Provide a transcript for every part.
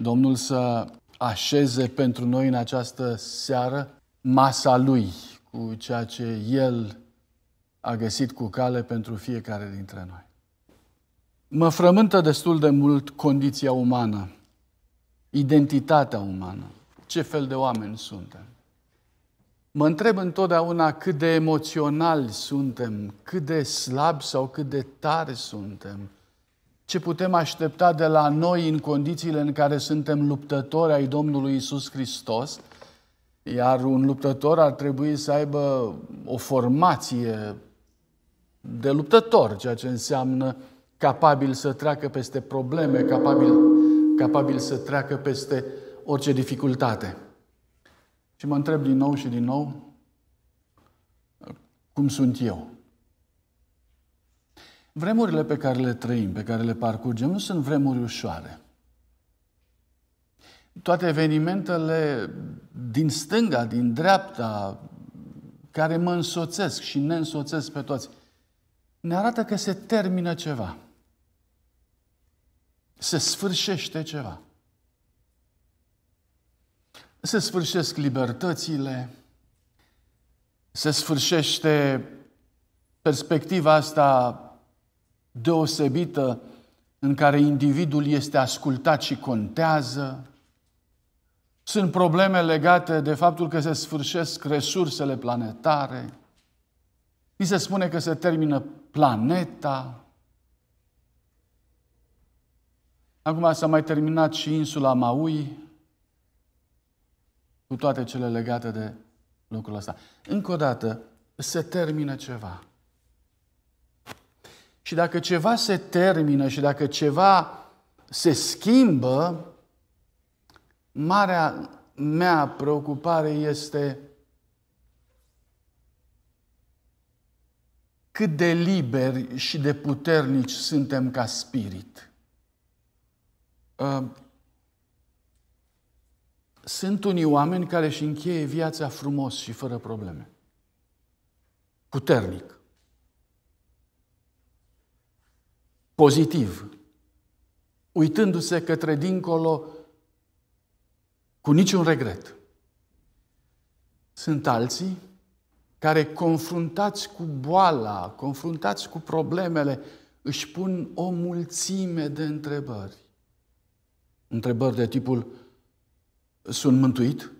Domnul să așeze pentru noi în această seară masa Lui cu ceea ce El a găsit cu cale pentru fiecare dintre noi. Mă frământă destul de mult condiția umană, identitatea umană, ce fel de oameni suntem. Mă întreb întotdeauna cât de emoționali suntem, cât de slabi sau cât de tari suntem, ce putem aștepta de la noi în condițiile în care suntem luptători ai Domnului Isus Hristos, iar un luptător ar trebui să aibă o formație de luptător, ceea ce înseamnă capabil să treacă peste probleme, capabil, capabil să treacă peste orice dificultate. Și mă întreb din nou și din nou, cum sunt eu? Vremurile pe care le trăim, pe care le parcurgem, nu sunt vremuri ușoare. Toate evenimentele din stânga, din dreapta, care mă însoțesc și ne însoțesc pe toți, ne arată că se termină ceva. Se sfârșește ceva. Se sfârșesc libertățile, se sfârșește perspectiva asta deosebită în care individul este ascultat și contează. Sunt probleme legate de faptul că se sfârșesc resursele planetare. Mi se spune că se termină planeta. Acum s-a mai terminat și insula Maui, cu toate cele legate de lucrul ăsta. Încă o dată, se termină ceva. Și dacă ceva se termină și dacă ceva se schimbă, marea mea preocupare este cât de liberi și de puternici suntem ca spirit. Ă, sunt unii oameni care își încheie viața frumos și fără probleme. Puternic. pozitiv, uitându-se către dincolo cu niciun regret. Sunt alții care, confruntați cu boala, confruntați cu problemele, își pun o mulțime de întrebări. Întrebări de tipul, sunt mântuit?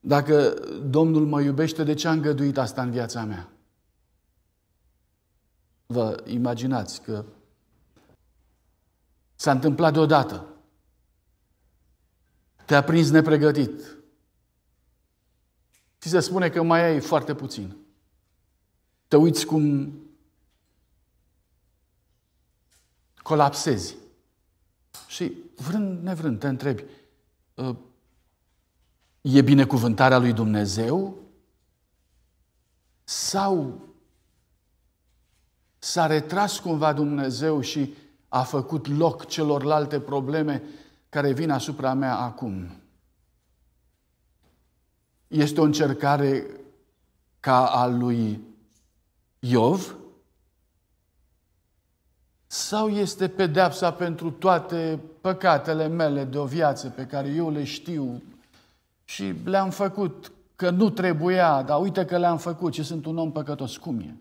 Dacă Domnul mă iubește, de ce a îngăduit asta în viața mea? vă imaginați că s-a întâmplat deodată. Te-a prins nepregătit. Și se spune că mai ai foarte puțin. Te uiți cum colapsezi. Și vrând, nevrând, te întrebi, ă, e binecuvântarea lui Dumnezeu? Sau S-a retras cumva Dumnezeu și a făcut loc celorlalte probleme care vin asupra mea acum. Este o încercare ca a lui Iov? Sau este pedeapsa pentru toate păcatele mele de o viață pe care eu le știu și le-am făcut că nu trebuia, dar uite că le-am făcut și sunt un om păcătos. Cum e?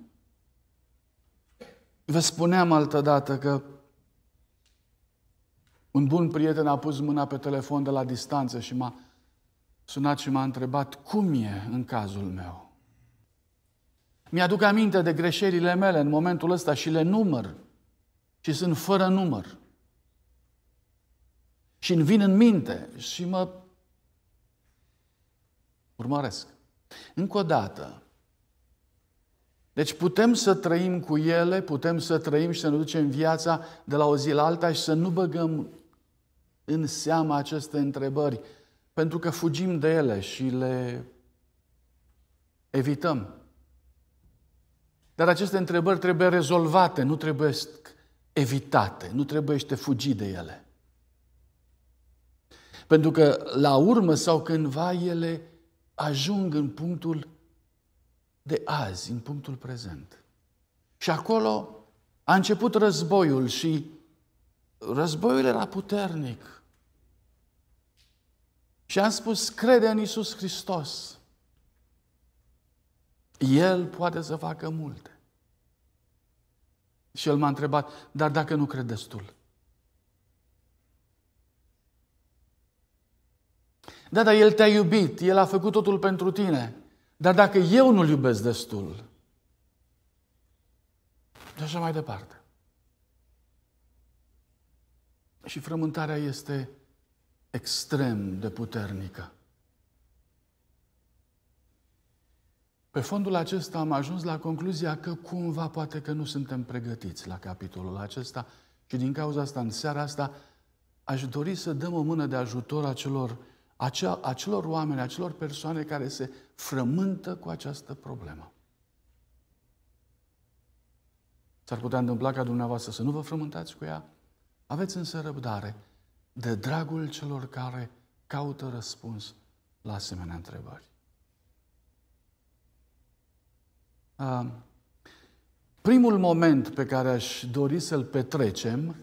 Vă spuneam altădată că un bun prieten a pus mâna pe telefon de la distanță și m-a sunat și m-a întrebat cum e în cazul meu. Mi-aduc aminte de greșelile mele în momentul ăsta și le număr și sunt fără număr. Și îmi vin în minte și mă urmăresc. Încă o dată, deci putem să trăim cu ele, putem să trăim și să ne ducem viața de la o zi la alta și să nu băgăm în seama aceste întrebări, pentru că fugim de ele și le evităm. Dar aceste întrebări trebuie rezolvate, nu trebuie evitate, nu trebuie să fugi de ele. Pentru că la urmă sau cândva ele ajung în punctul de azi, în punctul prezent. Și acolo a început războiul și războiul era puternic. Și am spus, crede în Isus Hristos. El poate să facă multe. Și el m-a întrebat, dar dacă nu cred destul? Da, dar El te-a iubit, El a făcut totul pentru tine. Dar dacă eu nu-l iubesc destul, de așa mai departe. Și frământarea este extrem de puternică. Pe fondul acesta am ajuns la concluzia că cumva poate că nu suntem pregătiți la capitolul acesta și din cauza asta, în seara asta, aș dori să dăm o mână de ajutor acelor, acea, acelor oameni, acelor persoane care se frământă cu această problemă. S-ar putea întâmpla ca dumneavoastră să nu vă frământați cu ea, aveți însă răbdare de dragul celor care caută răspuns la asemenea întrebări. Primul moment pe care aș dori să-l petrecem,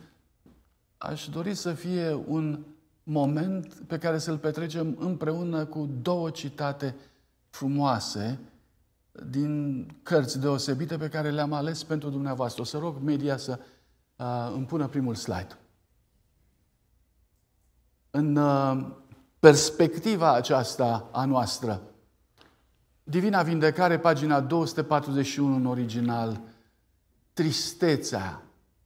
aș dori să fie un moment pe care să-l petrecem împreună cu două citate frumoase din cărți deosebite pe care le-am ales pentru dumneavoastră. O să rog media să uh, îmi pună primul slide. În uh, perspectiva aceasta a noastră, Divina Vindecare, pagina 241 în original, tristețea,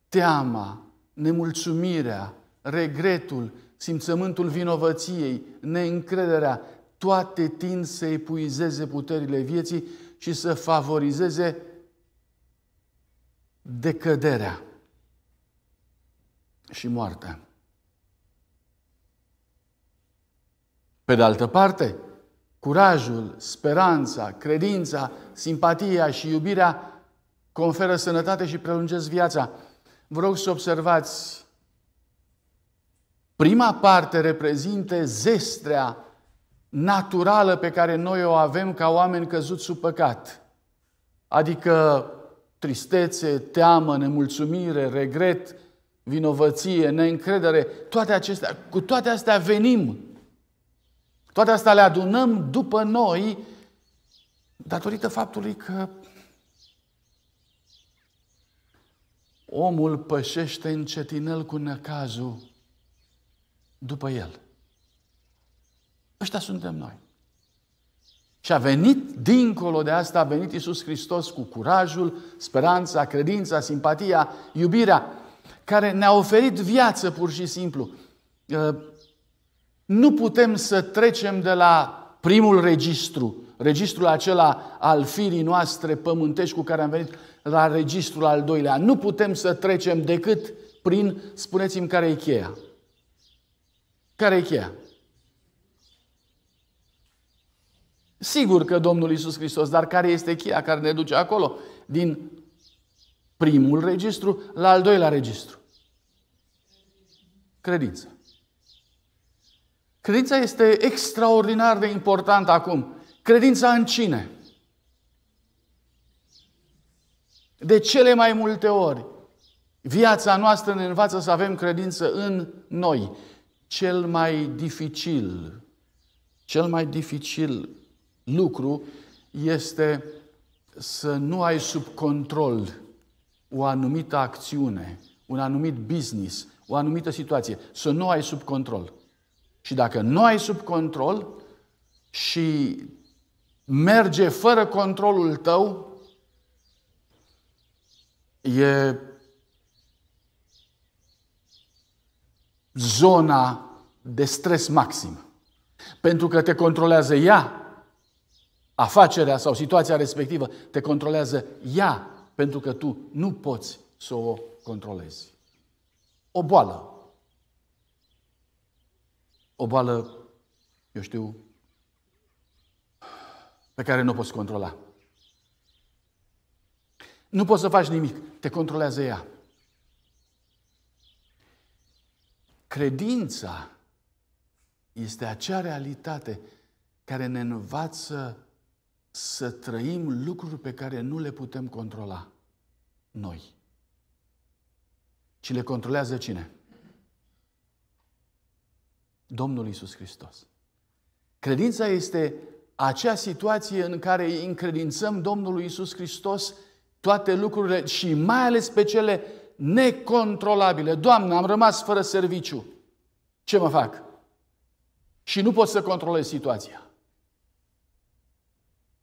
teama, nemulțumirea, regretul, simțământul vinovăției, neîncrederea, toate tind să epuizeze puterile vieții și să favorizeze decăderea și moartea. Pe de altă parte, curajul, speranța, credința, simpatia și iubirea conferă sănătate și prelungesc viața. Vă rog să observați, prima parte reprezintă zestrea naturală pe care noi o avem ca oameni căzuți sub păcat. Adică tristețe, teamă, nemulțumire, regret, vinovăție, neîncredere, toate acestea, cu toate astea venim. Toate astea le adunăm după noi datorită faptului că omul pășește încetinel cu năcazul după el. Ăștia suntem noi. Și a venit dincolo de asta, a venit Isus Hristos cu curajul, speranța, credința, simpatia, iubirea, care ne-a oferit viață pur și simplu. Uh, nu putem să trecem de la primul registru, registrul acela al firii noastre pământești cu care am venit, la registrul al doilea. Nu putem să trecem decât prin, spuneți-mi care e cheia. Care e cheia? Sigur că Domnul Isus Hristos, dar care este cheia care ne duce acolo? Din primul registru la al doilea registru. Credință. Credința este extraordinar de importantă acum. Credința în cine? De cele mai multe ori, viața noastră ne învață să avem credință în noi. Cel mai dificil, cel mai dificil lucru este să nu ai sub control o anumită acțiune, un anumit business, o anumită situație, să nu ai sub control. Și dacă nu ai sub control și merge fără controlul tău, e zona de stres maxim. Pentru că te controlează ea, afacerea sau situația respectivă te controlează ea, pentru că tu nu poți să o controlezi. O boală. O boală, eu știu, pe care nu o poți controla. Nu poți să faci nimic, te controlează ea. Credința este acea realitate care ne învață să trăim lucruri pe care nu le putem controla noi. Ci le controlează cine? Domnul Isus Hristos. Credința este acea situație în care îi încredințăm Domnului Isus Hristos toate lucrurile și mai ales pe cele necontrolabile. Doamne, am rămas fără serviciu. Ce mă fac? Și nu pot să controlez situația.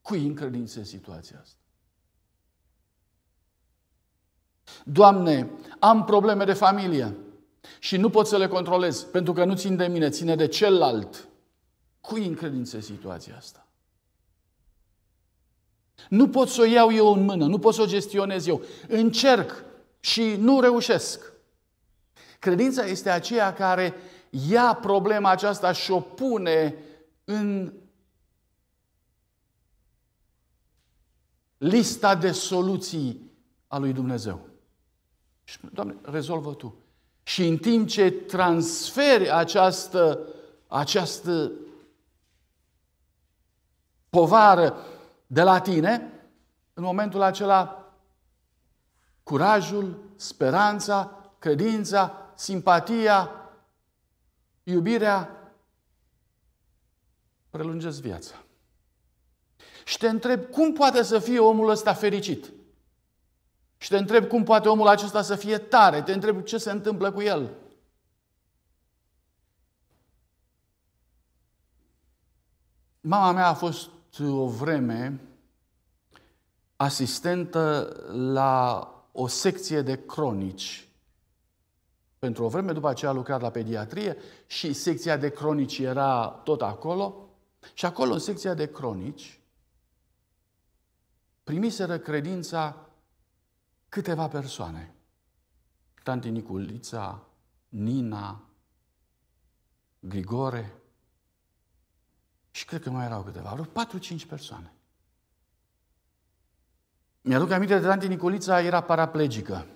Cui încredințe situația asta? Doamne, am probleme de familie și nu pot să le controlez pentru că nu țin de mine, ține de celălalt. Cui încredințe situația asta? Nu pot să o iau eu în mână, nu pot să o gestionez eu. Încerc și nu reușesc. Credința este aceea care ia problema aceasta și o pune în lista de soluții a lui Dumnezeu. Și, Doamne, rezolvă Tu. Și în timp ce transferi această, această povară de la tine, în momentul acela, curajul, speranța, credința, simpatia, iubirea prelungesc viața. Și te întreb, cum poate să fie omul ăsta fericit? Și te întreb cum poate omul acesta să fie tare, te întreb ce se întâmplă cu el. Mama mea a fost o vreme asistentă la o secție de cronici. Pentru o vreme, după aceea a lucrat la pediatrie și secția de cronici era tot acolo. Și acolo, în secția de cronici, primiseră credința câteva persoane. Tanti Niculița, Nina, Grigore și cred că mai erau câteva, vreo 4-5 persoane. Mi-aduc aminte de tanti Niculița era paraplegică.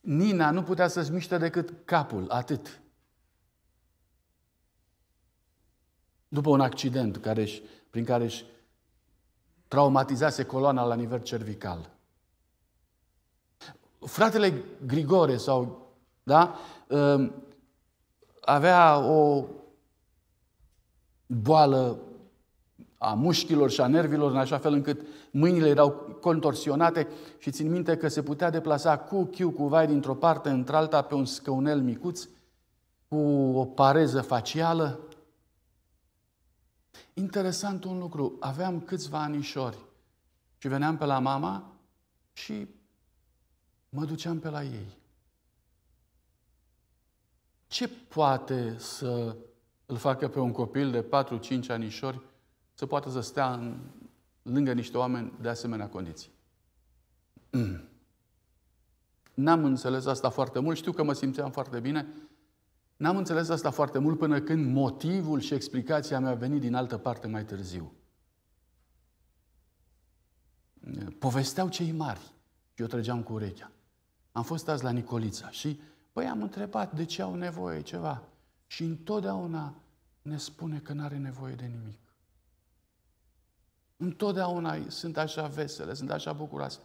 Nina nu putea să-și miște decât capul, atât. După un accident care și prin care își traumatizase coloana la nivel cervical. Fratele Grigore sau, da, um, avea o boală a mușchilor și a nervilor, în așa fel încât mâinile erau contorsionate și țin minte că se putea deplasa cu chiu, cu vai dintr-o parte într-alta pe un scăunel micuț, cu o pareză facială. Interesant un lucru, aveam câțiva anișori și veneam pe la mama și mă duceam pe la ei. Ce poate să îl facă pe un copil de 4-5 anișori să poată să stea în, lângă niște oameni de asemenea condiții? Mm. N-am înțeles asta foarte mult, știu că mă simțeam foarte bine, N-am înțeles asta foarte mult până când motivul și explicația mea a venit din altă parte mai târziu. Povesteau cei mari eu trăgeam cu urechea. Am fost azi la Nicolița și, păi, am întrebat de ce au nevoie ceva. Și întotdeauna ne spune că nu are nevoie de nimic. Întotdeauna sunt așa vesele, sunt așa bucuroase.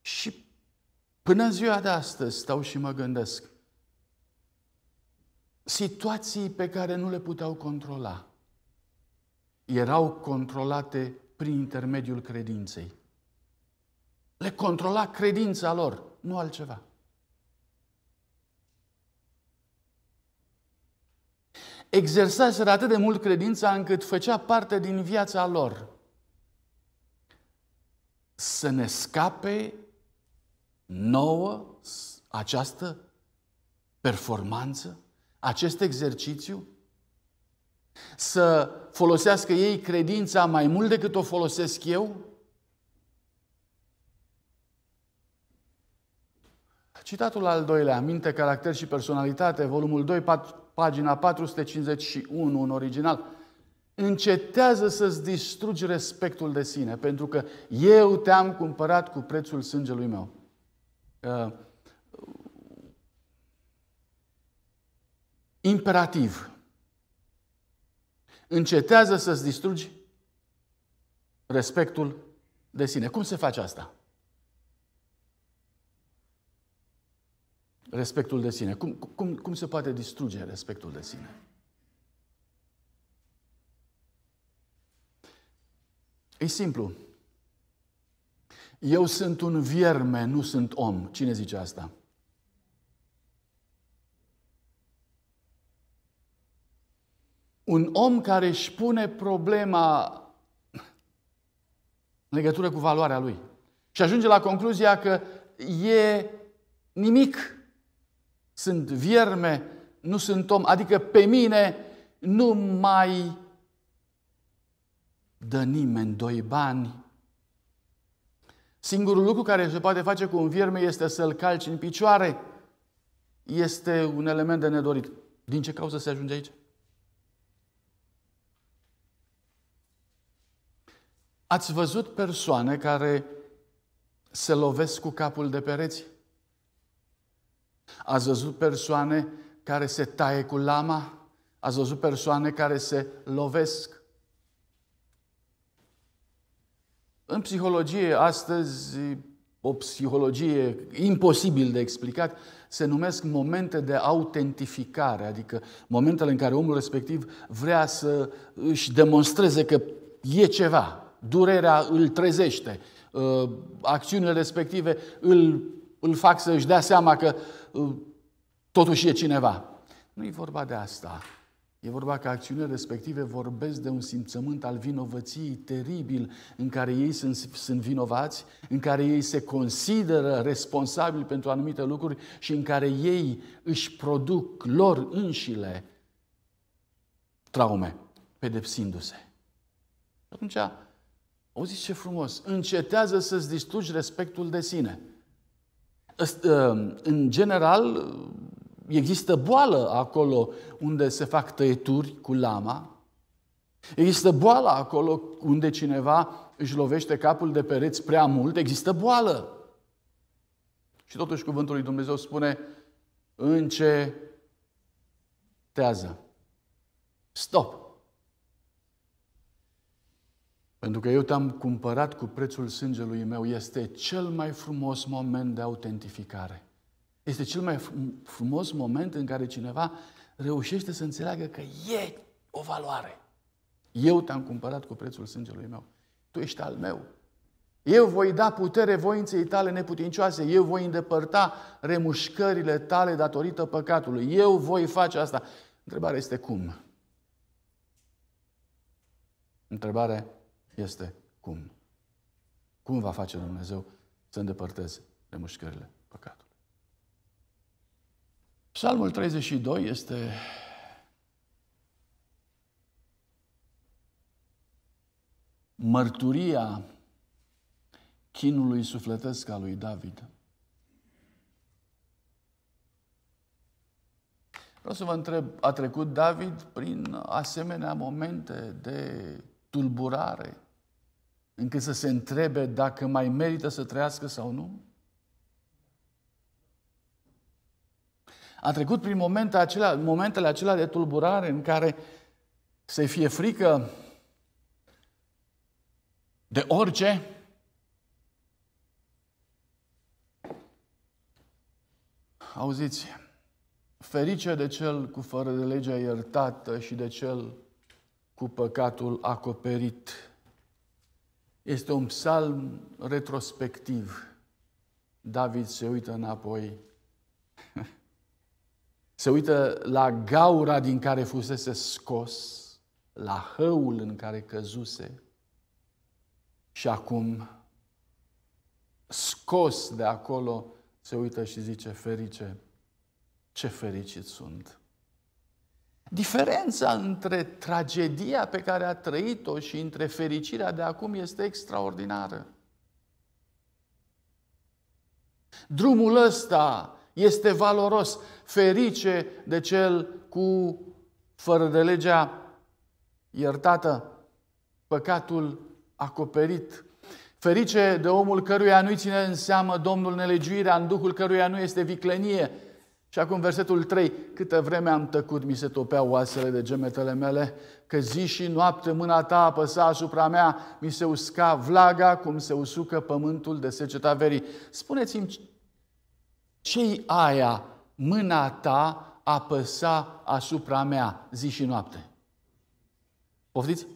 Și până în ziua de astăzi stau și mă gândesc situații pe care nu le puteau controla. Erau controlate prin intermediul credinței. Le controla credința lor, nu altceva. Exersaseră atât de mult credința încât făcea parte din viața lor. Să ne scape nouă această performanță? acest exercițiu? Să folosească ei credința mai mult decât o folosesc eu? Citatul al doilea, Minte, Caracter și Personalitate, volumul 2, pat, pagina 451 în original. Încetează să-ți distrugi respectul de sine, pentru că eu te-am cumpărat cu prețul sângelui meu. Uh, imperativ. Încetează să-ți distrugi respectul de sine. Cum se face asta? Respectul de sine. Cum, cum, cum se poate distruge respectul de sine? E simplu. Eu sunt un vierme, nu sunt om. Cine zice asta? un om care își pune problema în legătură cu valoarea lui și ajunge la concluzia că e nimic, sunt vierme, nu sunt om, adică pe mine nu mai dă nimeni doi bani. Singurul lucru care se poate face cu un vierme este să-l calci în picioare. Este un element de nedorit. Din ce cauză se ajunge aici? Ați văzut persoane care se lovesc cu capul de pereți? Ați văzut persoane care se taie cu lama? Ați văzut persoane care se lovesc? În psihologie, astăzi, o psihologie imposibil de explicat, se numesc momente de autentificare, adică momentele în care omul respectiv vrea să își demonstreze că e ceva, durerea îl trezește, uh, acțiunile respective îl, îl fac să își dea seama că uh, totuși e cineva. Nu e vorba de asta. E vorba că acțiunile respective vorbesc de un simțământ al vinovăției teribil în care ei sunt, sunt vinovați, în care ei se consideră responsabili pentru anumite lucruri și în care ei își produc lor înșile traume, pedepsindu-se. Atunci, Auziți ce frumos! Încetează să-ți distrugi respectul de sine. Ă, în general, există boală acolo unde se fac tăieturi cu lama. Există boală acolo unde cineva își lovește capul de pereți prea mult. Există boală. Și totuși cuvântul lui Dumnezeu spune încetează. Stop! Pentru că eu te-am cumpărat cu prețul sângelui meu. Este cel mai frumos moment de autentificare. Este cel mai frumos moment în care cineva reușește să înțeleagă că e o valoare. Eu te-am cumpărat cu prețul sângelui meu. Tu ești al meu. Eu voi da putere voinței tale neputincioase. Eu voi îndepărta remușcările tale datorită păcatului. Eu voi face asta. Întrebarea este cum? Întrebarea este cum. Cum va face Dumnezeu să îndepărteze de mușcările păcatului. Psalmul 32 este mărturia chinului sufletesc al lui David. Vreau să vă întreb, a trecut David prin asemenea momente de tulburare, încât să se întrebe dacă mai merită să trăiască sau nu? A trecut prin momente acelea, momentele acelea de tulburare în care se fie frică de orice, Auziți, ferice de cel cu fără de legea iertată și de cel cu păcatul acoperit. Este un psalm retrospectiv. David se uită înapoi. Se uită la gaura din care fusese scos, la hăul în care căzuse și acum scos de acolo se uită și zice, ferice, ce fericit sunt! Diferența între tragedia pe care a trăit-o și între fericirea de acum este extraordinară. Drumul ăsta este valoros, ferice de cel cu fără de legea iertată, păcatul acoperit. Ferice de omul căruia nu-i ține în seamă Domnul nelegiuirea, în duhul căruia nu este viclenie, și acum versetul 3, câtă vreme am tăcut, mi se topeau oasele de gemetele mele, că zi și noapte mâna ta apăsa asupra mea, mi se usca vlaga cum se usucă pământul de seceta verii. Spuneți-mi, ce aia mâna ta apăsa asupra mea zi și noapte? Poftiți?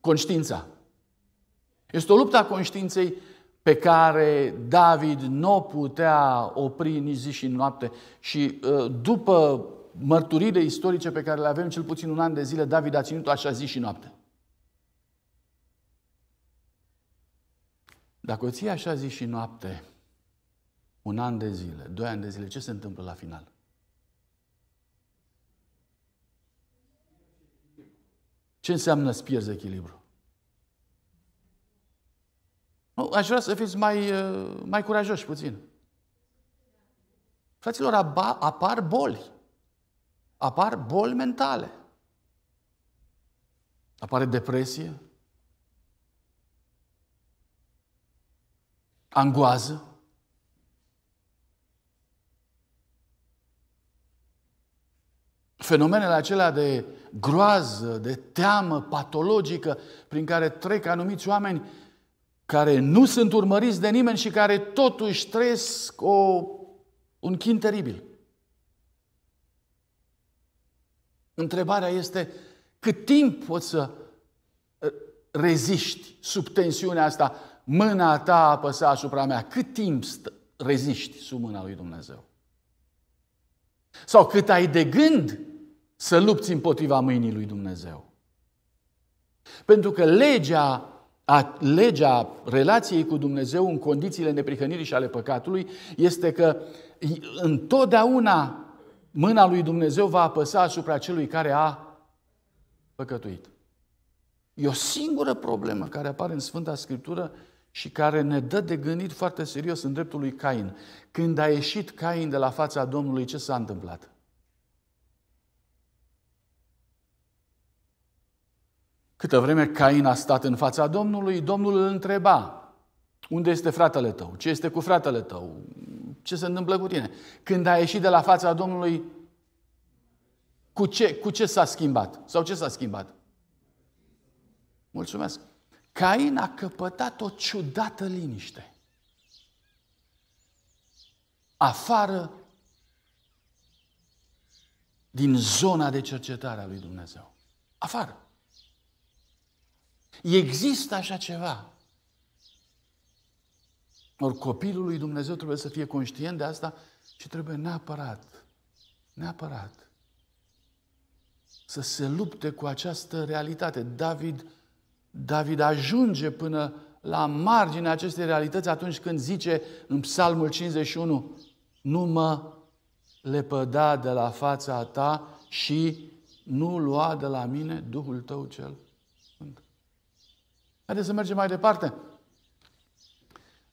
Conștiința. Este o luptă a conștiinței pe care David nu putea opri nici zi și noapte. Și uh, după mărturile istorice pe care le avem, cel puțin un an de zile, David a ținut așa zi și noapte. Dacă o ții așa zi și noapte, un an de zile, doi ani de zile, ce se întâmplă la final? Ce înseamnă să pierzi echilibru? Nu, aș vrea să fiți mai, uh, mai curajoși puțin. Fraților, apar boli. Apar boli mentale. Apare depresie. Angoază. Fenomenele acelea de groază, de teamă patologică prin care trec anumiți oameni care nu sunt urmăriți de nimeni și care totuși trăiesc o, un chin teribil. Întrebarea este cât timp poți să uh, reziști sub tensiunea asta, mâna ta apăsa asupra mea, cât timp stă, reziști sub mâna lui Dumnezeu? Sau cât ai de gând să lupți împotriva mâinii lui Dumnezeu? Pentru că legea a legea relației cu Dumnezeu în condițiile neprihănirii și ale păcatului este că întotdeauna mâna lui Dumnezeu va apăsa asupra celui care a păcătuit. E o singură problemă care apare în Sfânta Scriptură și care ne dă de gândit foarte serios în dreptul lui Cain. Când a ieșit Cain de la fața Domnului, ce s-a întâmplat? Câtă vreme Cain a stat în fața Domnului, Domnul îl întreba, unde este fratele tău? Ce este cu fratele tău? Ce se întâmplă cu tine? Când a ieșit de la fața Domnului, cu ce, cu ce s-a schimbat? Sau ce s-a schimbat? Mulțumesc. Cain a căpătat o ciudată liniște. Afară din zona de cercetare a lui Dumnezeu. Afară. Există așa ceva. Ori copilul lui Dumnezeu trebuie să fie conștient de asta și trebuie neapărat, neapărat să se lupte cu această realitate. David, David ajunge până la marginea acestei realități atunci când zice în Psalmul 51, nu mă lepăda de la fața ta și nu lua de la mine Duhul tău cel Haideți să mergem mai departe.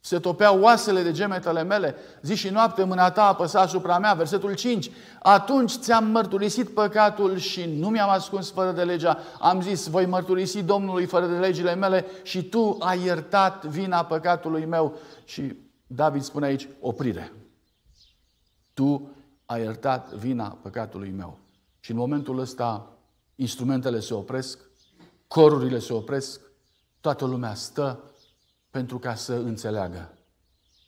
Se topeau oasele de gemetele mele, zi și noapte mâna ta apăsa asupra mea. Versetul 5. Atunci ți-am mărturisit păcatul și nu mi-am ascuns fără de legea. Am zis, voi mărturisi Domnului fără de legile mele și tu ai iertat vina păcatului meu. Și David spune aici, oprire. Tu ai iertat vina păcatului meu. Și în momentul ăsta, instrumentele se opresc, corurile se opresc, Toată lumea stă pentru ca să înțeleagă.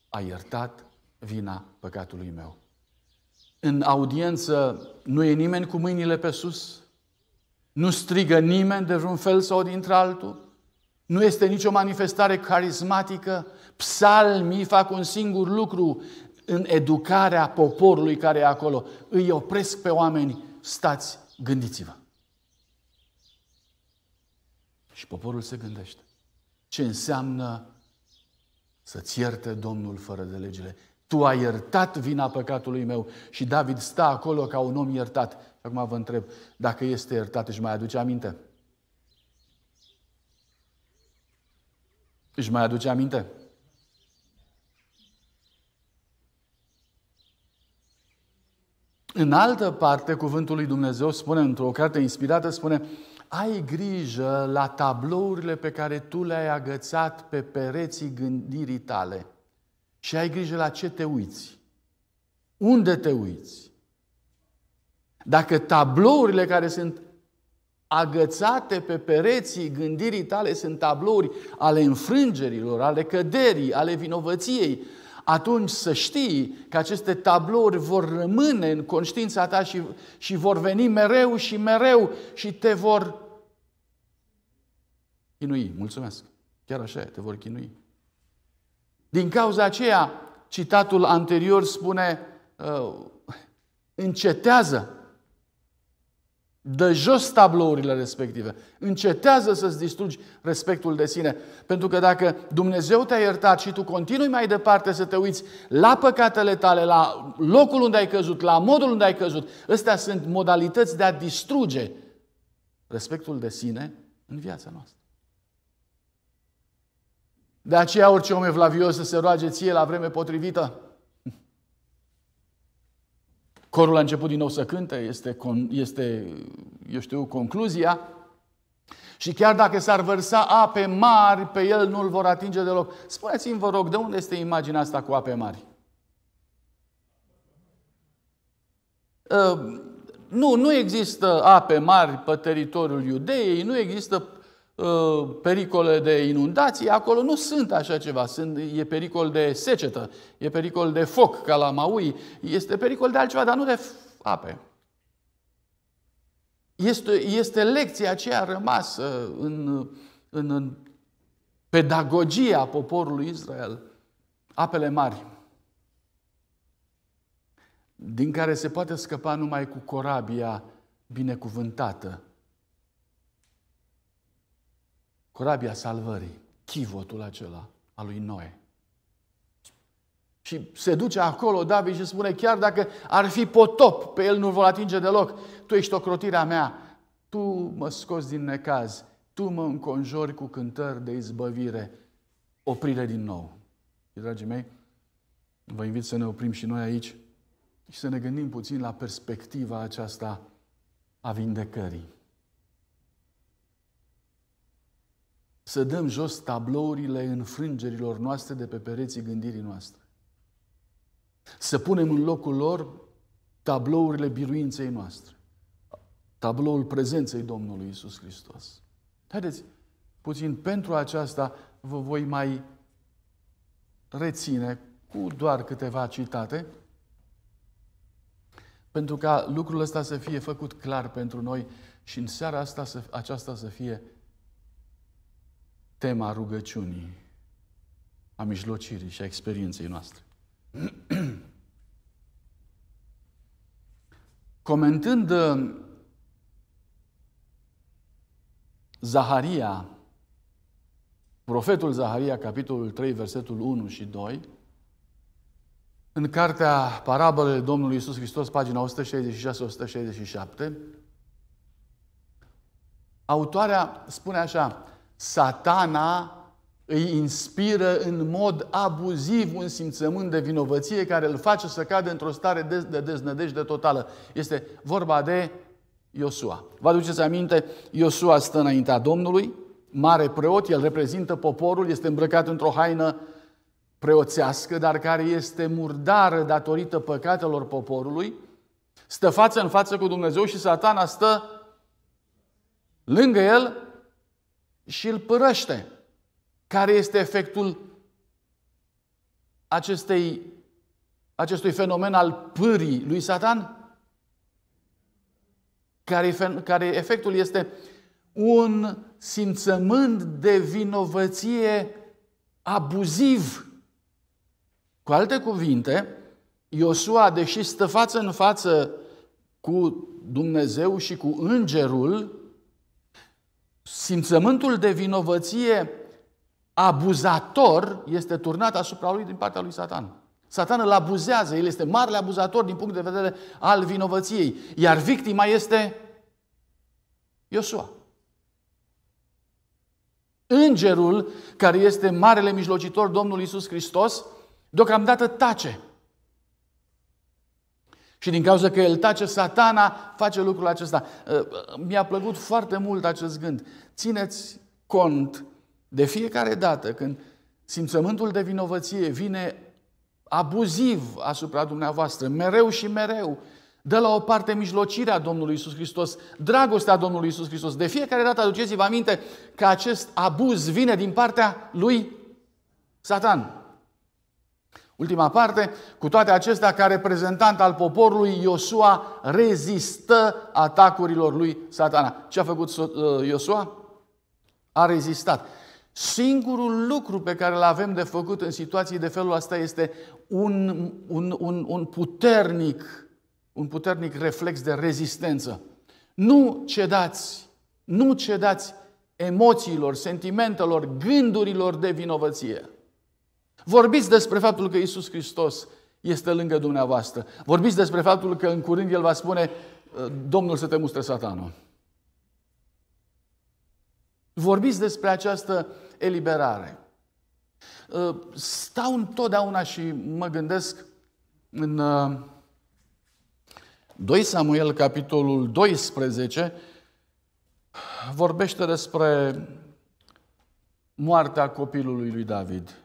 A iertat vina păcatului meu. În audiență nu e nimeni cu mâinile pe sus, nu strigă nimeni de vreun fel sau dintre altul nu este nicio manifestare carismatică. Psalmii fac un singur lucru în educarea poporului care e acolo. Îi opresc pe oameni, stați, gândiți-vă. Și poporul se gândește. Ce înseamnă să-ți ierte Domnul fără de legile? Tu ai iertat vina păcatului meu și David stă acolo ca un om iertat. Și acum vă întreb, dacă este iertat, își mai aduce aminte? Își mai aduce aminte? În altă parte, cuvântul lui Dumnezeu spune, într-o carte inspirată, spune, ai grijă la tablourile pe care tu le-ai agățat pe pereții gândirii tale și ai grijă la ce te uiți. Unde te uiți? Dacă tablourile care sunt agățate pe pereții gândirii tale sunt tablouri ale înfrângerilor, ale căderii, ale vinovăției, atunci să știi că aceste tablouri vor rămâne în conștiința ta și, și vor veni mereu și mereu și te vor chinui. Mulțumesc. Chiar așa te vor chinui. Din cauza aceea, citatul anterior spune, uh, încetează, dă jos tablourile respective, încetează să-ți distrugi respectul de sine. Pentru că dacă Dumnezeu te-a iertat și tu continui mai departe să te uiți la păcatele tale, la locul unde ai căzut, la modul unde ai căzut, ăstea sunt modalități de a distruge respectul de sine în viața noastră. De aceea orice om evlavios să se roage ție la vreme potrivită. Corul a început din nou să cânte, este, este eu știu, concluzia. Și chiar dacă s-ar vărsa ape mari, pe el nu-l vor atinge deloc. Spuneți-mi, vă rog, de unde este imaginea asta cu ape mari? Uh, nu, nu există ape mari pe teritoriul Iudeei, nu există Uh, pericole de inundații, acolo nu sunt așa ceva. Sunt, e pericol de secetă, e pericol de foc, ca la Maui, este pericol de altceva, dar nu de ape. Este, este lecția aceea rămasă în, în, în pedagogia poporului Israel. Apele mari, din care se poate scăpa numai cu corabia binecuvântată corabia salvării, chivotul acela al lui Noe. Și se duce acolo David și spune, chiar dacă ar fi potop, pe el nu vor atinge deloc. Tu ești ocrotirea mea, tu mă scoți din necaz, tu mă înconjori cu cântări de izbăvire, oprire din nou. Și, dragii mei, vă invit să ne oprim și noi aici și să ne gândim puțin la perspectiva aceasta a vindecării. să dăm jos tablourile înfrângerilor noastre de pe pereții gândirii noastre. Să punem în locul lor tablourile biruinței noastre. Tabloul prezenței Domnului Isus Hristos. Haideți, puțin pentru aceasta vă voi mai reține cu doar câteva citate, pentru ca lucrul ăsta să fie făcut clar pentru noi și în seara asta să, aceasta să fie tema rugăciunii, a mijlocirii și a experienței noastre. Comentând uh, Zaharia, profetul Zaharia, capitolul 3, versetul 1 și 2, în cartea Parabolele Domnului Isus Hristos, pagina 166-167, autoarea spune așa, Satana îi inspiră în mod abuziv un simțământ de vinovăție care îl face să cadă într-o stare de deznădejde totală. Este vorba de Iosua. Vă aduceți aminte? Iosua stă înaintea Domnului, mare preot, el reprezintă poporul, este îmbrăcat într-o haină preoțească, dar care este murdară datorită păcatelor poporului, stă față în față cu Dumnezeu și satana stă lângă el și îl părăște. Care este efectul acestei, acestui fenomen al pârii lui Satan? Care, care efectul este un simțământ de vinovăție abuziv. Cu alte cuvinte, Iosua, deși stă față în față cu Dumnezeu și cu îngerul, simțământul de vinovăție abuzator este turnat asupra lui din partea lui Satan. Satan îl abuzează, el este marele abuzator din punct de vedere al vinovăției, iar victima este Iosua. Îngerul care este marele mijlocitor Domnul Isus Hristos, deocamdată tace. Și din cauza că el tace, satana face lucrul acesta. Ă, mi-a plăcut foarte mult acest gând. Țineți cont de fiecare dată când simțământul de vinovăție vine abuziv asupra dumneavoastră, mereu și mereu, dă la o parte mijlocirea Domnului Isus Hristos, dragostea Domnului Isus Hristos. De fiecare dată aduceți-vă aminte că acest abuz vine din partea lui Satan. Ultima parte, cu toate acestea, ca reprezentant al poporului, Iosua rezistă atacurilor lui satana. Ce a făcut uh, Iosua? A rezistat. Singurul lucru pe care îl avem de făcut în situații de felul ăsta este un, un, un, un puternic, un puternic reflex de rezistență. Nu cedați, nu cedați emoțiilor, sentimentelor, gândurilor de vinovăție. Vorbiți despre faptul că Isus Hristos este lângă dumneavoastră. Vorbiți despre faptul că în curând El va spune, uh, Domnul să te mustre satanul. Vorbiți despre această eliberare. Uh, stau întotdeauna și mă gândesc în 2 uh, Samuel, capitolul 12, vorbește despre moartea copilului lui David.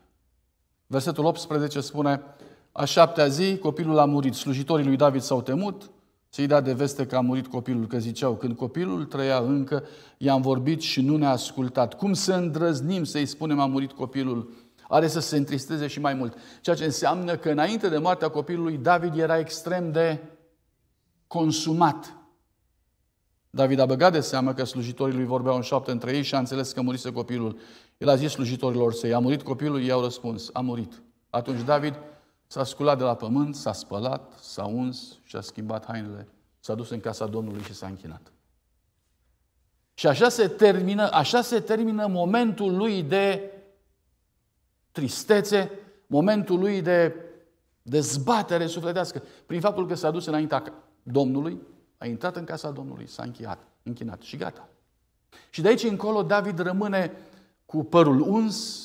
Versetul 18 spune, a șaptea zi copilul a murit, slujitorii lui David s-au temut, să-i dea de veste că a murit copilul, că ziceau, când copilul trăia încă, i-am vorbit și nu ne-a ascultat. Cum să îndrăznim să-i spunem a murit copilul? Are să se întristeze și mai mult. Ceea ce înseamnă că înainte de moartea copilului, David era extrem de consumat. David a băgat de seamă că slujitorii lui vorbeau în șapte între ei și a înțeles că murise copilul. El a zis slujitorilor săi, a murit copilul? Ei au răspuns, a murit. Atunci David s-a sculat de la pământ, s-a spălat, s-a uns și a schimbat hainele. S-a dus în casa Domnului și s-a închinat. Și așa se termină, așa se termină momentul lui de tristețe, momentul lui de dezbatere sufletească, prin faptul că s-a dus înaintea Domnului, a intrat în casa Domnului, s-a închiat, închinat și gata. Și de aici încolo David rămâne cu părul uns,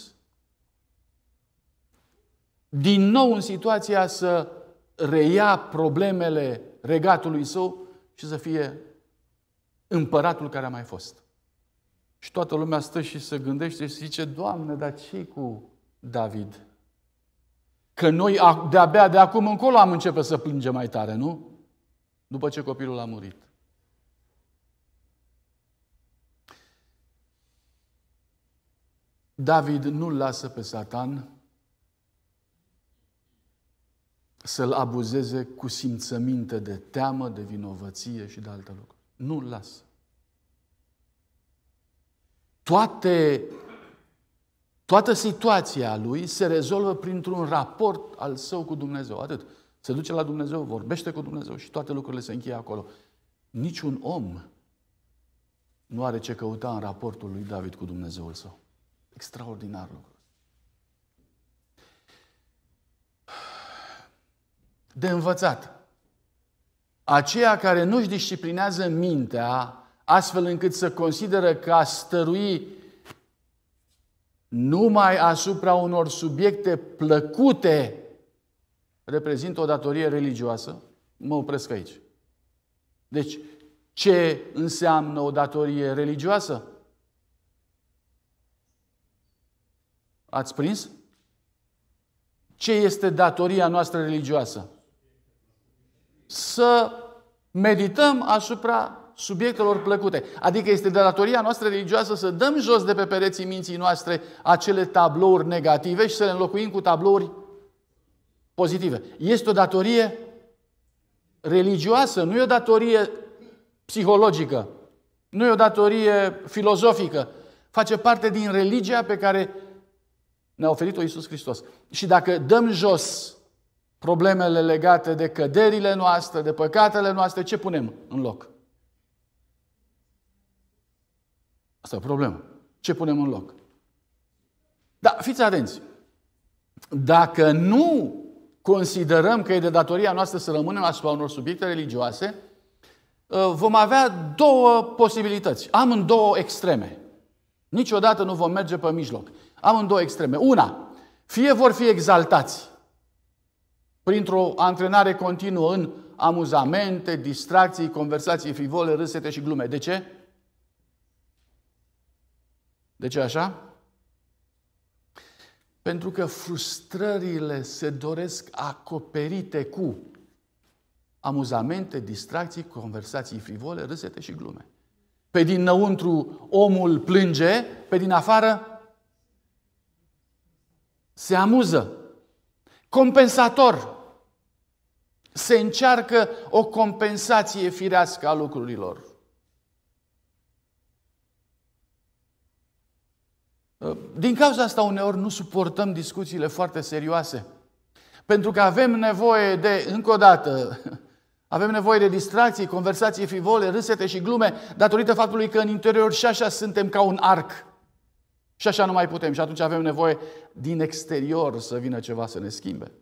din nou în situația să reia problemele regatului său și să fie împăratul care a mai fost. Și toată lumea stă și se gândește și zice, Doamne, dar ce cu David? Că noi de-abia de acum încolo am începe să plângem mai tare, nu? după ce copilul a murit. David nu lasă pe Satan să-l abuzeze cu simțăminte de teamă, de vinovăție și de alte lucruri. nu lasă. Toate, toată situația lui se rezolvă printr-un raport al său cu Dumnezeu. Atât se duce la Dumnezeu, vorbește cu Dumnezeu și toate lucrurile se încheie acolo. Niciun om nu are ce căuta în raportul lui David cu Dumnezeul său. Extraordinar lucru. De învățat. Aceia care nu-și disciplinează mintea astfel încât să consideră că a stărui numai asupra unor subiecte plăcute reprezintă o datorie religioasă, mă opresc aici. Deci, ce înseamnă o datorie religioasă? Ați prins? Ce este datoria noastră religioasă? Să medităm asupra subiectelor plăcute. Adică este de datoria noastră religioasă să dăm jos de pe pereții minții noastre acele tablouri negative și să le înlocuim cu tablouri pozitive. Este o datorie religioasă, nu e o datorie psihologică, nu e o datorie filozofică. Face parte din religia pe care ne-a oferit-o Iisus Hristos. Și dacă dăm jos problemele legate de căderile noastre, de păcatele noastre, ce punem în loc? Asta e o problemă. Ce punem în loc? Da, fiți atenți. Dacă nu considerăm că e de datoria noastră să rămânem asupra unor subiecte religioase, ă, vom avea două posibilități. Am în două extreme. Niciodată nu vom merge pe mijloc. Am în două extreme. Una, fie vor fi exaltați printr-o antrenare continuă în amuzamente, distracții, conversații frivole, râsete și glume. De ce? De ce așa? Pentru că frustrările se doresc acoperite cu amuzamente, distracții, conversații frivole, râsete și glume. Pe dinăuntru omul plânge, pe din afară se amuză. Compensator. Se încearcă o compensație firească a lucrurilor. Din cauza asta uneori nu suportăm discuțiile foarte serioase. Pentru că avem nevoie de, încă o dată, avem nevoie de distracții, conversații frivole, râsete și glume, datorită faptului că în interior și așa suntem ca un arc. Și așa nu mai putem. Și atunci avem nevoie din exterior să vină ceva să ne schimbe.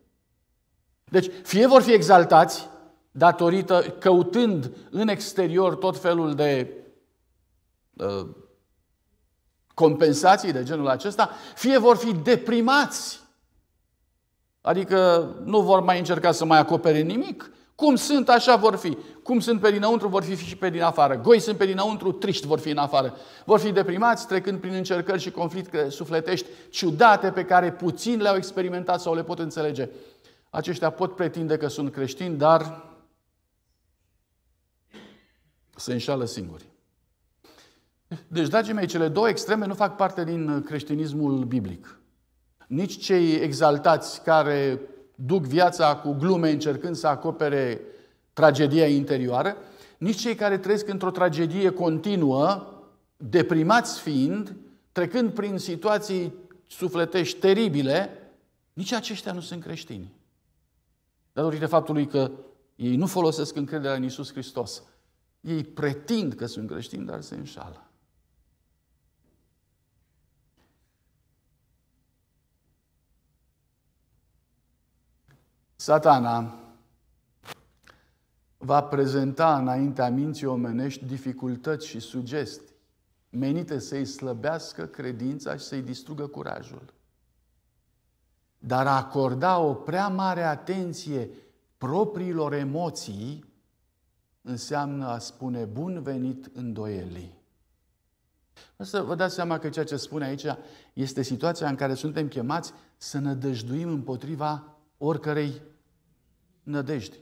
Deci, fie vor fi exaltați, datorită, căutând în exterior tot felul de uh, compensații de genul acesta, fie vor fi deprimați. Adică nu vor mai încerca să mai acopere nimic. Cum sunt, așa vor fi. Cum sunt pe dinăuntru, vor fi și pe din afară. Goi sunt pe dinăuntru, triști vor fi în afară. Vor fi deprimați, trecând prin încercări și conflicte sufletești ciudate pe care puțin le-au experimentat sau le pot înțelege. Aceștia pot pretinde că sunt creștini, dar se înșală singuri. Deci, dragii mei, cele două extreme nu fac parte din uh, creștinismul biblic. Nici cei exaltați care duc viața cu glume încercând să acopere tragedia interioară, nici cei care trăiesc într-o tragedie continuă, deprimați fiind, trecând prin situații sufletești teribile, nici aceștia nu sunt creștini. Datorită faptului că ei nu folosesc încrederea în Isus Hristos. Ei pretind că sunt creștini, dar se înșală. Satana va prezenta înaintea minții omenești dificultăți și sugestii menite să-i slăbească credința și să-i distrugă curajul. Dar a acorda o prea mare atenție propriilor emoții înseamnă a spune bun venit îndoielii. O să vă dați seama că ceea ce spune aici este situația în care suntem chemați să ne dăjduim împotriva oricărei nădejde.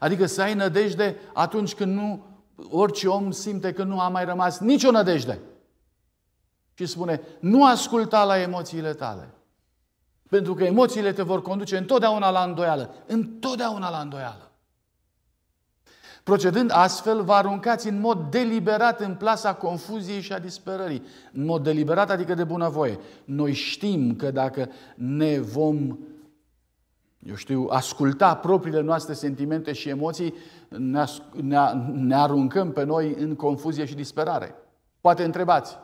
Adică să ai nădejde atunci când nu, orice om simte că nu a mai rămas nicio nădejde. Și spune, nu asculta la emoțiile tale. Pentru că emoțiile te vor conduce întotdeauna la îndoială. Întotdeauna la îndoială. Procedând astfel, vă aruncați în mod deliberat în plasa confuziei și a disperării. În mod deliberat, adică de bunăvoie. Noi știm că dacă ne vom eu știu, asculta propriile noastre sentimente și emoții, ne, ne, ne aruncăm pe noi în confuzie și disperare. Poate întrebați,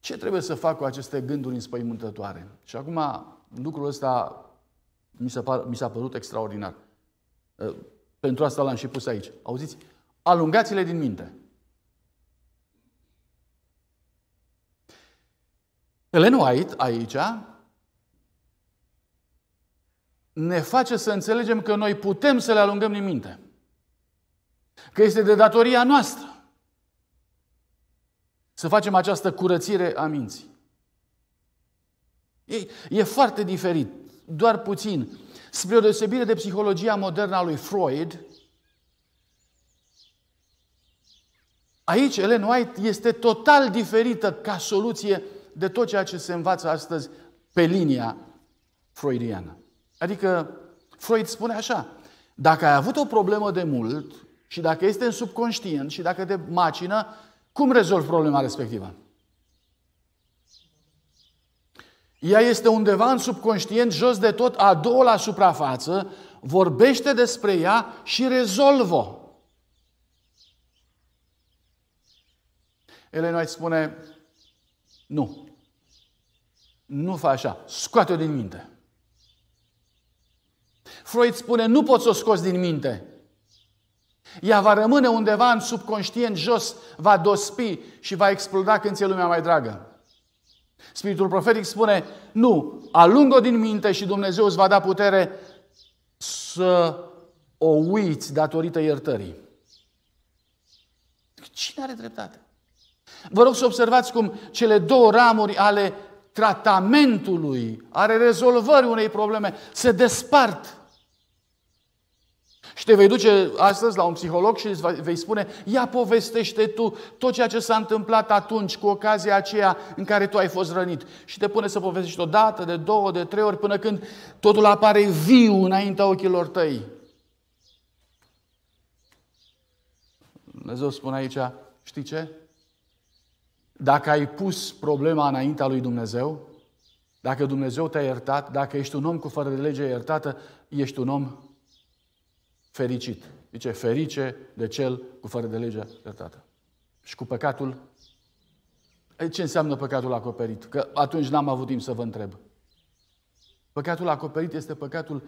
ce trebuie să fac cu aceste gânduri înspăimântătoare? Și acum lucrul ăsta mi s-a, par, mi s-a părut extraordinar. Ă, pentru asta l-am și pus aici. Auziți? Alungați-le din minte. Ellen White aici ne face să înțelegem că noi putem să le alungăm din minte. Că este de datoria noastră să facem această curățire a minții. E, e foarte diferit, doar puțin. Spre o deosebire de psihologia modernă a lui Freud, aici Ellen White este total diferită ca soluție de tot ceea ce se învață astăzi pe linia freudiană. Adică Freud spune așa, dacă ai avut o problemă de mult și dacă este în subconștient și dacă te macină, cum rezolvi problema respectivă? Ea este undeva în subconștient, jos de tot, a doua la suprafață, vorbește despre ea și rezolvă. Ele noi spune, nu, nu fa așa, scoate-o din minte. Freud spune, nu poți să o scoți din minte. Ea va rămâne undeva în subconștient jos, va dospi și va exploda când ți-e lumea mai dragă. Spiritul profetic spune, nu, alungă din minte și Dumnezeu îți va da putere să o uiți datorită iertării. Cine are dreptate? Vă rog să observați cum cele două ramuri ale tratamentului, ale rezolvării unei probleme se despart. Și te vei duce astăzi la un psiholog și vei spune, ia povestește tu tot ceea ce s-a întâmplat atunci cu ocazia aceea în care tu ai fost rănit. Și te pune să povestești o dată, de două, de trei ori, până când totul apare viu înaintea ochilor tăi. Dumnezeu spune aici, știi ce? Dacă ai pus problema înaintea lui Dumnezeu, dacă Dumnezeu te-a iertat, dacă ești un om cu fără de lege iertată, ești un om fericit. Zice, ferice de cel cu fără de legea iertată. Și cu păcatul? ce înseamnă păcatul acoperit? Că atunci n-am avut timp să vă întreb. Păcatul acoperit este păcatul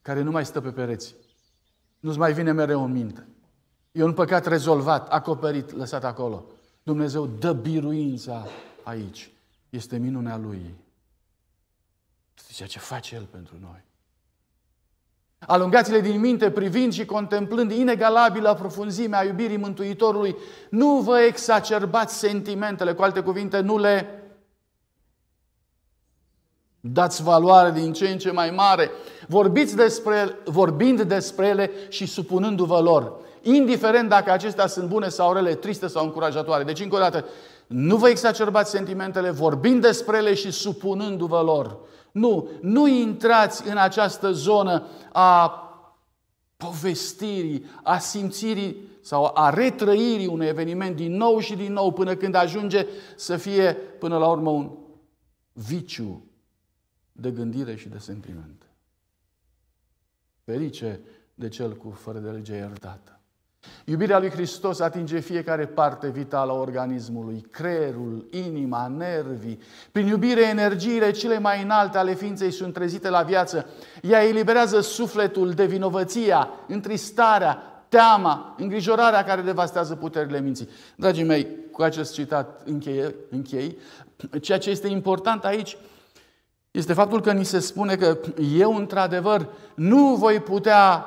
care nu mai stă pe pereți. Nu-ți mai vine mereu în minte. E un păcat rezolvat, acoperit, lăsat acolo. Dumnezeu dă biruința aici. Este minunea Lui. ceea ce face El pentru noi. Alungați-le din minte privind și contemplând inegalabilă profunzimea iubirii Mântuitorului. Nu vă exacerbați sentimentele, cu alte cuvinte, nu le Dați valoare din ce în ce mai mare. Vorbiți despre, vorbind despre ele și supunându-vă lor. Indiferent dacă acestea sunt bune sau rele, triste sau încurajatoare. Deci, încă o dată, nu vă exacerbați sentimentele vorbind despre ele și supunându-vă lor. Nu, nu intrați în această zonă a povestirii, a simțirii sau a retrăirii unui eveniment din nou și din nou până când ajunge să fie până la urmă un viciu de gândire și de sentiment. Ferice de cel cu fără de lege iertată. Iubirea lui Hristos atinge fiecare parte vitală a organismului, creierul, inima, nervii. Prin iubire, energiile cele mai înalte ale ființei sunt trezite la viață. Ea eliberează sufletul de vinovăția, întristarea, teama, îngrijorarea care devastează puterile minții. Dragii mei, cu acest citat închei, închei. Ceea ce este important aici este faptul că ni se spune că eu, într-adevăr, nu voi putea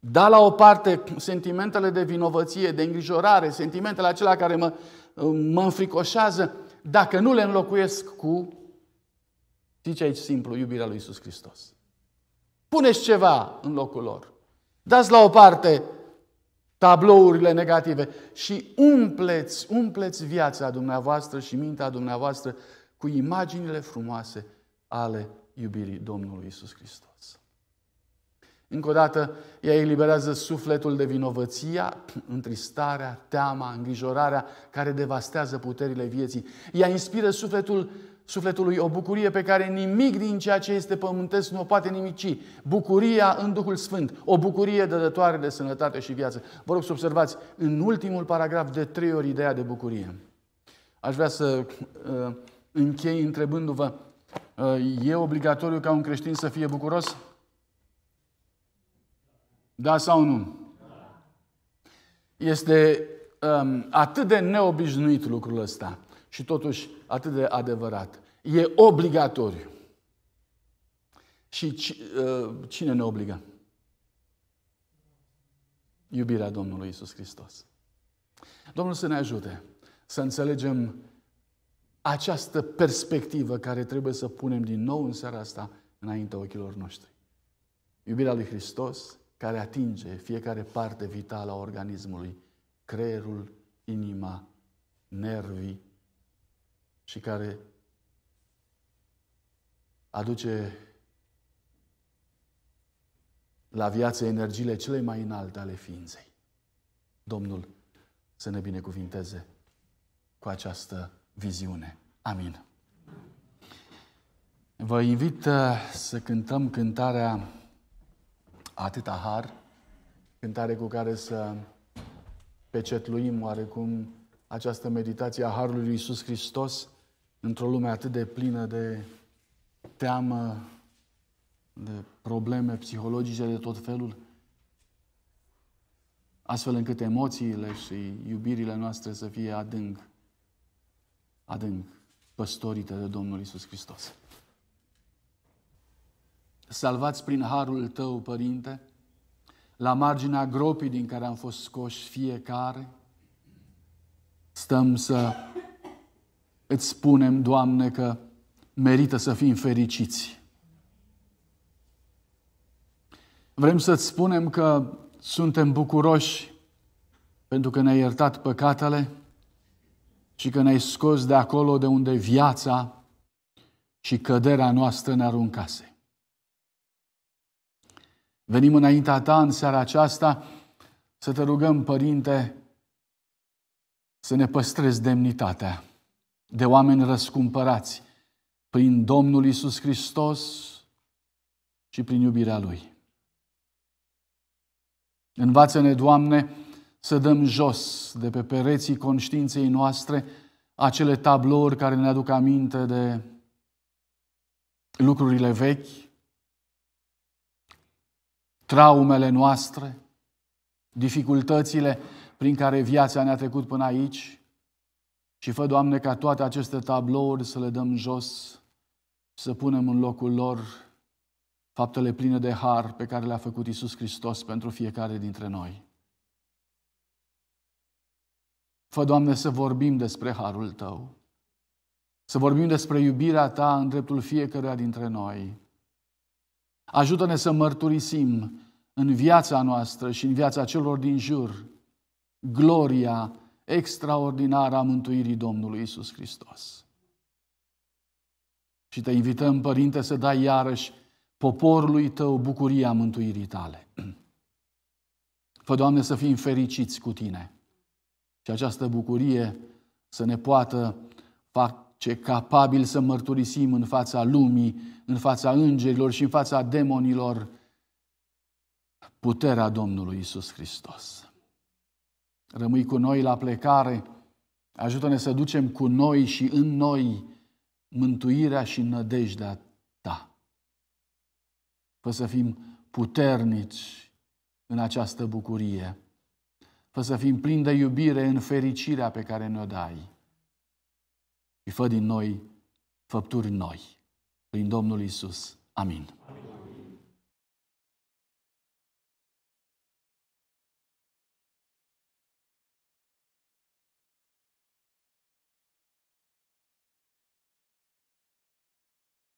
da la o parte sentimentele de vinovăție, de îngrijorare, sentimentele acelea care mă, mă înfricoșează, dacă nu le înlocuiesc cu, zice aici simplu, iubirea lui Isus Hristos. Puneți ceva în locul lor. Dați la o parte tablourile negative și umpleți, umpleți viața dumneavoastră și mintea dumneavoastră cu imaginile frumoase ale iubirii Domnului Isus Hristos. Încă o dată, ea eliberează sufletul de vinovăția, întristarea, teama, îngrijorarea care devastează puterile vieții. Ea inspiră sufletul sufletului o bucurie pe care nimic din ceea ce este pământesc nu o poate nimici. Bucuria în Duhul Sfânt, o bucurie dădătoare de sănătate și viață. Vă rog să observați în ultimul paragraf de trei ori ideea de bucurie. Aș vrea să uh, închei întrebându-vă, uh, e obligatoriu ca un creștin să fie bucuros? Da sau nu? Este um, atât de neobișnuit lucrul ăsta și totuși atât de adevărat. E obligatoriu. Și uh, cine ne obligă? Iubirea Domnului Isus Hristos. Domnul să ne ajute să înțelegem această perspectivă care trebuie să punem din nou în seara asta înaintea ochilor noștri. Iubirea lui Hristos care atinge fiecare parte vitală a organismului, creierul, inima, nervii și care aduce la viață energiile cele mai înalte ale ființei. Domnul să ne binecuvinteze cu această viziune. Amin. Vă invit uh, să cântăm cântarea atâta har, cântare cu care să pecetluim oarecum această meditație a Harului lui Iisus Hristos într-o lume atât de plină de teamă, de probleme psihologice de tot felul, astfel încât emoțiile și iubirile noastre să fie adânc, adânc păstorite de Domnul Iisus Hristos salvați prin harul tău, Părinte, la marginea gropii din care am fost scoși fiecare, stăm să îți spunem, Doamne, că merită să fim fericiți. Vrem să-ți spunem că suntem bucuroși pentru că ne-ai iertat păcatele și că ne-ai scos de acolo de unde viața și căderea noastră ne aruncase. Venim înaintea ta în seara aceasta să te rugăm, Părinte, să ne păstrezi demnitatea de oameni răscumpărați prin Domnul Isus Hristos și prin iubirea Lui. Învață-ne, Doamne, să dăm jos de pe pereții conștiinței noastre acele tablouri care ne aduc aminte de lucrurile vechi, traumele noastre, dificultățile prin care viața ne-a trecut până aici și fă, Doamne, ca toate aceste tablouri să le dăm jos, să punem în locul lor faptele pline de har pe care le-a făcut Isus Hristos pentru fiecare dintre noi. Fă, Doamne, să vorbim despre harul Tău, să vorbim despre iubirea Ta în dreptul fiecăruia dintre noi, Ajută-ne să mărturisim în viața noastră și în viața celor din jur gloria extraordinară a mântuirii Domnului Isus Hristos. Și te invităm, Părinte, să dai iarăși poporului tău bucuria mântuirii tale. Fă, Doamne, să fim fericiți cu Tine și această bucurie să ne poată ce capabil să mărturisim în fața lumii, în fața îngerilor și în fața demonilor puterea Domnului Isus Hristos. Rămâi cu noi la plecare, ajută-ne să ducem cu noi și în noi mântuirea și nădejdea ta. Fă să fim puternici în această bucurie, fă să fim plini de iubire în fericirea pe care ne-o dai și fă din noi făpturi noi. Prin Domnul Isus. Amin. Amin.